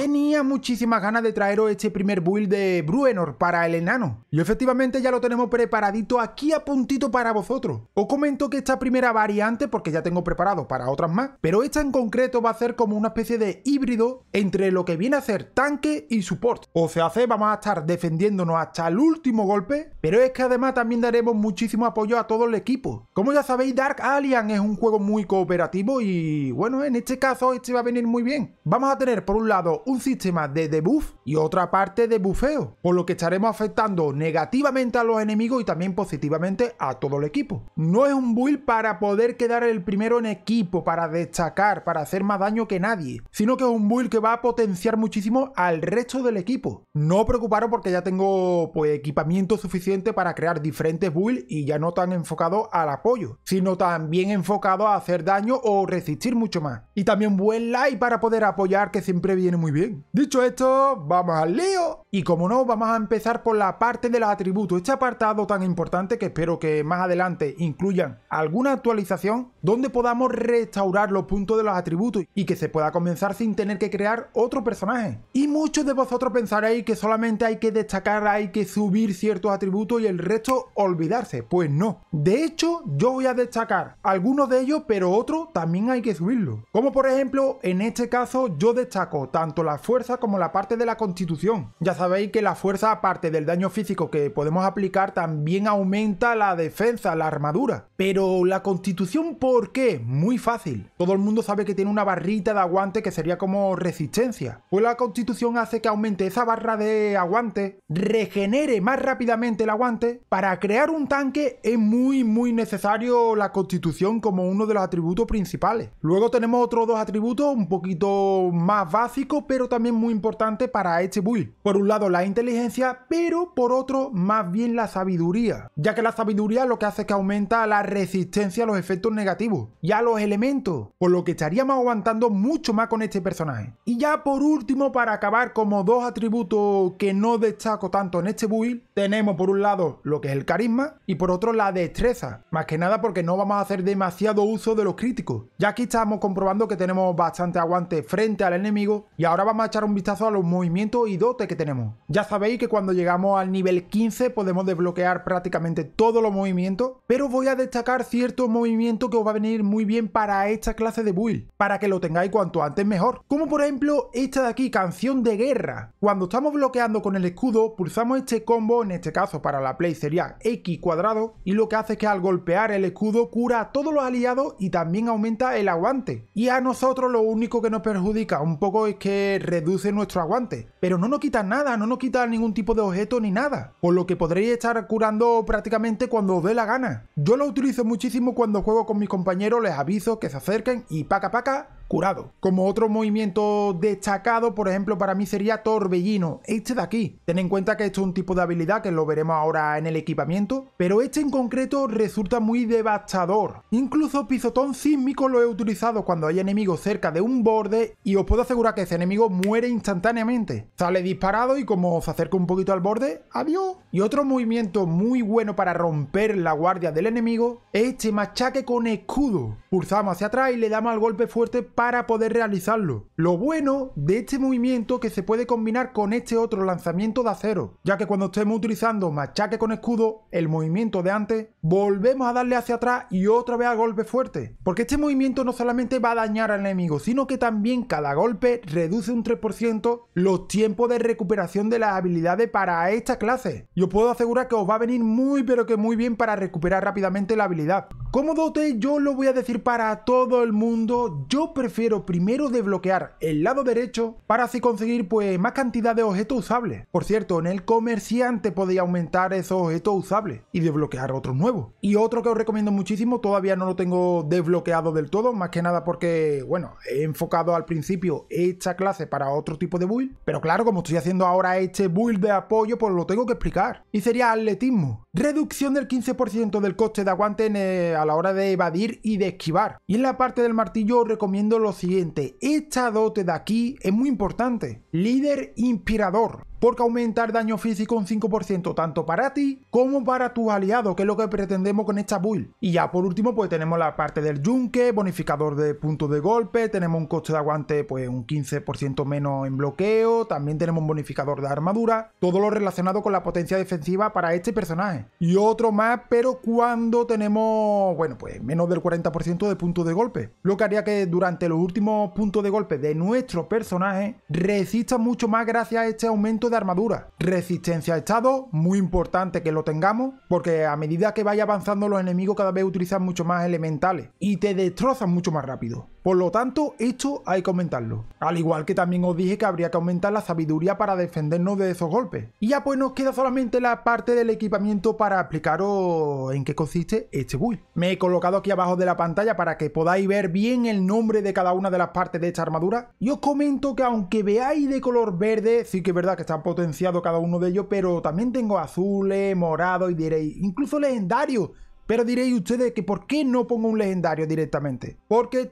Tenía muchísimas ganas de traeros este primer build de Bruenor para el enano. Y efectivamente ya lo tenemos preparadito aquí a puntito para vosotros. Os comento que esta primera variante, porque ya tengo preparado para otras más, pero esta en concreto va a ser como una especie de híbrido entre lo que viene a ser tanque y support. O sea, hace, vamos a estar defendiéndonos hasta el último golpe, pero es que además también daremos muchísimo apoyo a todo el equipo. Como ya sabéis, Dark Alien es un juego muy cooperativo y bueno, en este caso este va a venir muy bien. Vamos a tener por un lado un sistema de debuff y otra parte de bufeo, por lo que estaremos afectando negativamente a los enemigos y también positivamente a todo el equipo. No es un build para poder quedar el primero en equipo, para destacar, para hacer más daño que nadie, sino que es un build que va a potenciar muchísimo al resto del equipo. No preocuparos porque ya tengo pues, equipamiento suficiente para crear diferentes builds y ya no tan enfocado al apoyo, sino también enfocado a hacer daño o resistir mucho más. Y también buen like para poder apoyar que siempre viene muy bien Dicho esto, vamos al lío. Y como no, vamos a empezar por la parte de los atributos. Este apartado tan importante que espero que más adelante incluyan alguna actualización donde podamos restaurar los puntos de los atributos y que se pueda comenzar sin tener que crear otro personaje. Y muchos de vosotros pensaréis que solamente hay que destacar, hay que subir ciertos atributos y el resto olvidarse. Pues no. De hecho, yo voy a destacar algunos de ellos, pero otros también hay que subirlo. Como por ejemplo, en este caso yo destaco tanto la fuerza como la parte de la constitución. Ya sabéis que la fuerza, aparte del daño físico que podemos aplicar, también aumenta la defensa, la armadura. Pero la constitución, ¿por qué? Muy fácil. Todo el mundo sabe que tiene una barrita de aguante que sería como resistencia. Pues la constitución hace que aumente esa barra de aguante, regenere más rápidamente el aguante. Para crear un tanque es muy, muy necesario la constitución como uno de los atributos principales. Luego tenemos otros dos atributos un poquito más básicos, pero también muy importante para este build. Por un lado la inteligencia, pero por otro más bien la sabiduría, ya que la sabiduría lo que hace es que aumenta la resistencia a los efectos negativos y a los elementos, por lo que estaríamos aguantando mucho más con este personaje. Y ya por último, para acabar como dos atributos que no destaco tanto en este build, tenemos por un lado lo que es el carisma y por otro la destreza, más que nada porque no vamos a hacer demasiado uso de los críticos, ya aquí estamos comprobando que tenemos bastante aguante frente al enemigo y ahora vamos a echar un vistazo a los movimientos y dotes que tenemos. Ya sabéis que cuando llegamos al nivel 15 podemos desbloquear prácticamente todos los movimientos, pero voy a destacar ciertos movimientos que os va a venir muy bien para esta clase de build, para que lo tengáis cuanto antes mejor. Como por ejemplo esta de aquí, Canción de Guerra. Cuando estamos bloqueando con el escudo, pulsamos este combo, en este caso para la play sería X cuadrado, y lo que hace es que al golpear el escudo cura a todos los aliados y también aumenta el aguante. Y a nosotros lo único que nos perjudica un poco es que reduce nuestro aguante. Pero no nos quita nada, no nos quita ningún tipo de objeto ni nada. Por lo que podréis estar curando prácticamente cuando os dé la gana. Yo lo utilizo muchísimo cuando juego con mis compañeros, les aviso que se acerquen y paca paca curado. Como otro movimiento destacado, por ejemplo, para mí sería Torbellino, este de aquí. Ten en cuenta que esto es un tipo de habilidad que lo veremos ahora en el equipamiento, pero este en concreto resulta muy devastador. Incluso Pisotón Sísmico lo he utilizado cuando hay enemigos cerca de un borde y os puedo asegurar que ese enemigo muere instantáneamente. Sale disparado y como se acerca un poquito al borde, ¡adiós! Y otro movimiento muy bueno para romper la guardia del enemigo es este machaque con escudo. Pulsamos hacia atrás y le damos al golpe fuerte para poder realizarlo. Lo bueno de este movimiento que se puede combinar con este otro lanzamiento de acero, ya que cuando estemos utilizando machaque con escudo, el movimiento de antes, volvemos a darle hacia atrás y otra vez a golpe fuerte, porque este movimiento no solamente va a dañar al enemigo, sino que también cada golpe reduce un 3% los tiempos de recuperación de las habilidades para esta clase. Y os puedo asegurar que os va a venir muy pero que muy bien para recuperar rápidamente la habilidad. Como dote yo lo voy a decir para todo el mundo, yo prefiero primero desbloquear el lado derecho para así conseguir pues más cantidad de objetos usables. Por cierto, en el comerciante podéis aumentar esos objetos usables y desbloquear otros nuevos. Y otro que os recomiendo muchísimo, todavía no lo tengo desbloqueado del todo, más que nada porque, bueno, he enfocado al principio esta clase para otro tipo de build, pero claro, como estoy haciendo ahora este build de apoyo, pues lo tengo que explicar. Y sería atletismo. Reducción del 15% del coste de aguante en a la hora de evadir y de esquivar. Y en la parte del martillo recomiendo lo siguiente, esta dote de aquí es muy importante, líder inspirador porque aumentar daño físico un 5% tanto para ti como para tus aliados, que es lo que pretendemos con esta build. Y ya por último, pues tenemos la parte del yunque, bonificador de puntos de golpe, tenemos un coste de aguante pues un 15% menos en bloqueo, también tenemos un bonificador de armadura, todo lo relacionado con la potencia defensiva para este personaje. Y otro más, pero cuando tenemos, bueno, pues menos del 40% de puntos de golpe. Lo que haría que durante los últimos puntos de golpe de nuestro personaje resista mucho más gracias a este aumento de armadura. Resistencia a estado, muy importante que lo tengamos, porque a medida que vaya avanzando los enemigos cada vez utilizan mucho más elementales y te destrozan mucho más rápido. Por lo tanto, esto hay que aumentarlo. Al igual que también os dije que habría que aumentar la sabiduría para defendernos de esos golpes. Y ya pues nos queda solamente la parte del equipamiento para explicaros en qué consiste este build. Me he colocado aquí abajo de la pantalla para que podáis ver bien el nombre de cada una de las partes de esta armadura. Y os comento que aunque veáis de color verde, sí que es verdad que está potenciado cada uno de ellos, pero también tengo azules, morado y diréis, incluso legendarios pero diréis ustedes que ¿por qué no pongo un legendario directamente? Porque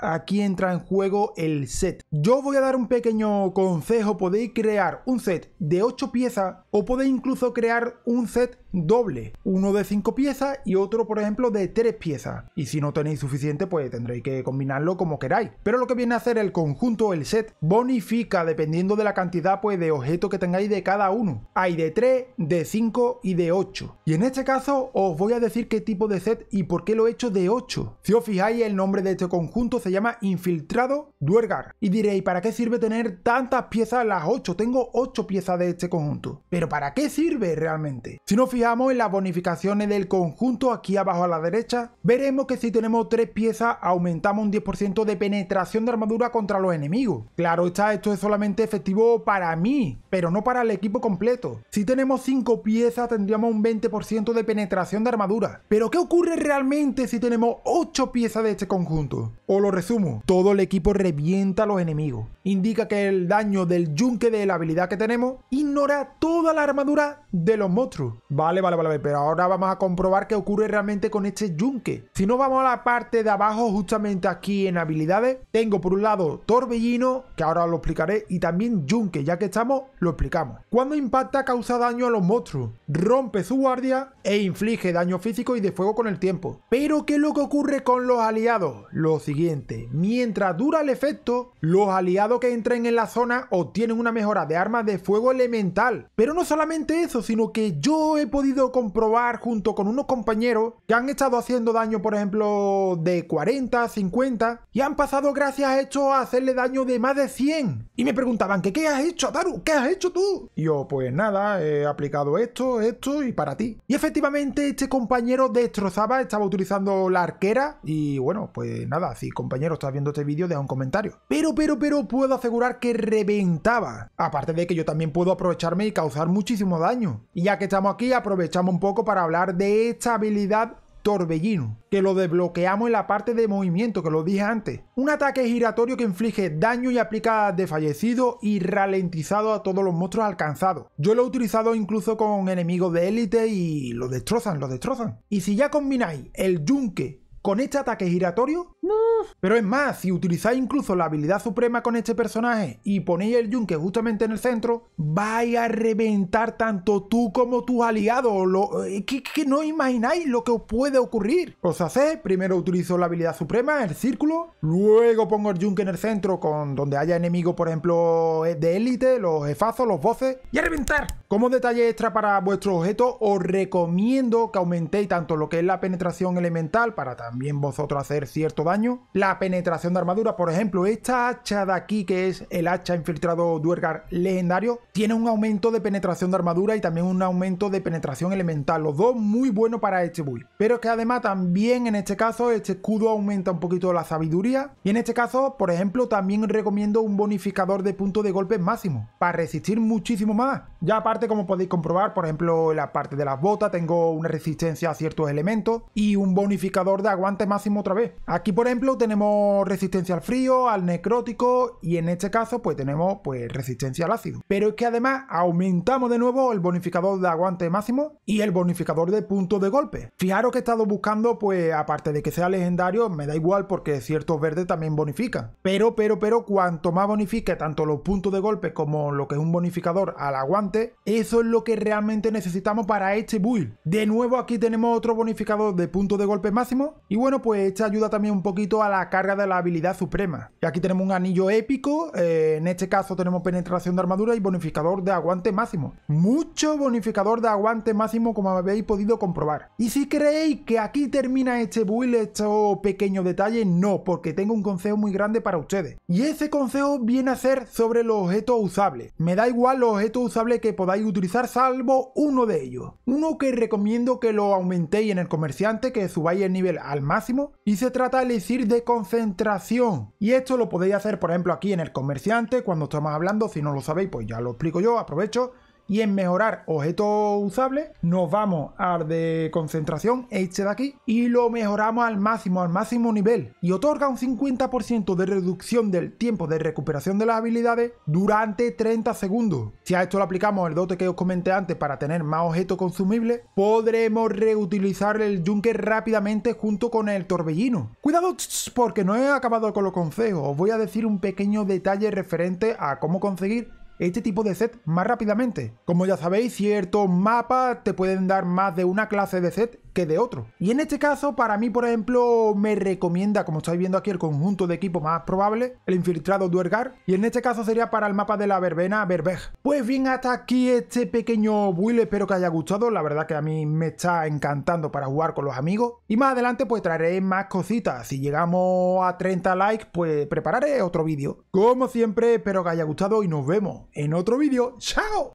aquí entra en juego el set. Yo voy a dar un pequeño consejo, podéis crear un set de 8 piezas o podéis incluso crear un set doble, uno de 5 piezas y otro por ejemplo de 3 piezas. Y si no tenéis suficiente pues tendréis que combinarlo como queráis. Pero lo que viene a hacer el conjunto, el set, bonifica dependiendo de la cantidad pues de objetos que tengáis de cada uno. Hay de 3, de 5 y de 8. Y en este caso os voy a decir qué tipo de set y por qué lo he hecho de 8. Si os fijáis el nombre de este conjunto se llama Infiltrado Duergar. Y diréis, ¿para qué sirve tener tantas piezas? Las 8, tengo 8 piezas de este conjunto. Pero ¿para qué sirve realmente? Si nos fijamos en las bonificaciones del conjunto aquí abajo a la derecha, veremos que si tenemos 3 piezas aumentamos un 10% de penetración de armadura contra los enemigos. Claro está, esto es solamente efectivo para mí, pero no para el equipo completo. Si tenemos 5 piezas tendríamos un 20% de penetración de armadura. Pero ¿qué ocurre realmente si tenemos 8 piezas de este conjunto? O lo sumo todo el equipo revienta a los enemigos. Indica que el daño del yunque de la habilidad que tenemos ignora toda la armadura de los monstruos. Vale, vale, vale, pero ahora vamos a comprobar qué ocurre realmente con este yunque. Si no vamos a la parte de abajo, justamente aquí en habilidades, tengo por un lado torbellino, que ahora lo explicaré, y también yunque, ya que estamos, lo explicamos. Cuando impacta causa daño a los monstruos, rompe su guardia e inflige daño físico y de fuego con el tiempo. Pero ¿qué es lo que ocurre con los aliados? Lo siguiente, mientras dura el efecto, los aliados que entren en la zona obtienen una mejora de armas de fuego elemental. Pero no solamente eso, sino que yo he podido comprobar junto con unos compañeros que han estado haciendo daño, por ejemplo, de 40, 50, y han pasado gracias a esto a hacerle daño de más de 100. Y me preguntaban, ¿qué, qué has hecho, Ataru? ¿Qué has hecho tú? yo, pues nada, he aplicado esto, esto y para ti efectivamente este compañero destrozaba, estaba utilizando la arquera y bueno, pues nada, si compañero estás viendo este vídeo, deja un comentario. Pero, pero, pero puedo asegurar que reventaba. Aparte de que yo también puedo aprovecharme y causar muchísimo daño. Y ya que estamos aquí, aprovechamos un poco para hablar de esta habilidad Torbellino, que lo desbloqueamos en la parte de movimiento que lo dije antes. Un ataque giratorio que inflige daño y aplica desfallecido y ralentizado a todos los monstruos alcanzados. Yo lo he utilizado incluso con enemigos de élite y lo destrozan, lo destrozan. Y si ya combináis el yunque con este ataque giratorio, pero es más, si utilizáis incluso la habilidad suprema con este personaje y ponéis el yunque justamente en el centro, vais a reventar tanto tú como tus aliados. Lo, eh, que, no imagináis lo que os puede ocurrir. Os hace, primero utilizo la habilidad suprema, el círculo, luego pongo el yunque en el centro con donde haya enemigos, por ejemplo, eh, de élite, los jefazos, los voces, y a reventar. Como detalle extra para vuestro objeto, os recomiendo que aumentéis tanto lo que es la penetración elemental para también vosotros hacer cierto daño, la penetración de armadura. Por ejemplo, esta hacha de aquí, que es el hacha infiltrado Duergar legendario, tiene un aumento de penetración de armadura y también un aumento de penetración elemental. Los dos muy buenos para este build. Pero es que además también en este caso este escudo aumenta un poquito la sabiduría. Y en este caso, por ejemplo, también recomiendo un bonificador de punto de golpe máximo para resistir muchísimo más. Ya aparte, como podéis comprobar, por ejemplo, en la parte de las botas tengo una resistencia a ciertos elementos y un bonificador de aguante máximo otra vez. Aquí, por ejemplo, tenemos resistencia al frío, al necrótico y en este caso pues tenemos pues resistencia al ácido. Pero es que además aumentamos de nuevo el bonificador de aguante máximo y el bonificador de puntos de golpe. Fijaros que he estado buscando pues aparte de que sea legendario me da igual porque ciertos verdes también bonifica Pero, pero, pero cuanto más bonifique tanto los puntos de golpe como lo que es un bonificador al aguante, eso es lo que realmente necesitamos para este build. De nuevo aquí tenemos otro bonificador de puntos de golpe máximo y bueno pues esta ayuda también un poquito a la carga de la habilidad suprema. Y aquí tenemos un anillo épico, eh, en este caso tenemos penetración de armadura y bonificador de aguante máximo. Mucho bonificador de aguante máximo como habéis podido comprobar. Y si creéis que aquí termina este build, este pequeño detalle, no, porque tengo un consejo muy grande para ustedes. Y ese consejo viene a ser sobre los objetos usables. Me da igual los objetos usables que podáis utilizar, salvo uno de ellos. Uno que recomiendo que lo aumentéis en el comerciante, que subáis el nivel al máximo. Y se trata de decir de concentración. Y esto lo podéis hacer, por ejemplo, aquí en el comerciante, cuando estamos hablando, si no lo sabéis, pues ya lo explico yo, aprovecho y en mejorar objeto usable nos vamos al de concentración, este de aquí, y lo mejoramos al máximo, al máximo nivel, y otorga un 50% de reducción del tiempo de recuperación de las habilidades durante 30 segundos. Si a esto le aplicamos el dote que os comenté antes para tener más objetos consumibles, podremos reutilizar el Junker rápidamente junto con el torbellino. Cuidado porque no he acabado con los consejos, os voy a decir un pequeño detalle referente a cómo conseguir este tipo de set más rápidamente. Como ya sabéis, ciertos mapas te pueden dar más de una clase de set que de otro. Y en este caso, para mí, por ejemplo, me recomienda, como estáis viendo aquí, el conjunto de equipo más probable, el infiltrado Duergar, y en este caso sería para el mapa de la verbena Berbej. Pues bien, hasta aquí este pequeño build, espero que haya gustado, la verdad que a mí me está encantando para jugar con los amigos, y más adelante pues traeré más cositas, si llegamos a 30 likes, pues prepararé otro vídeo. Como siempre, espero que haya gustado y nos vemos en otro vídeo. ¡Chao!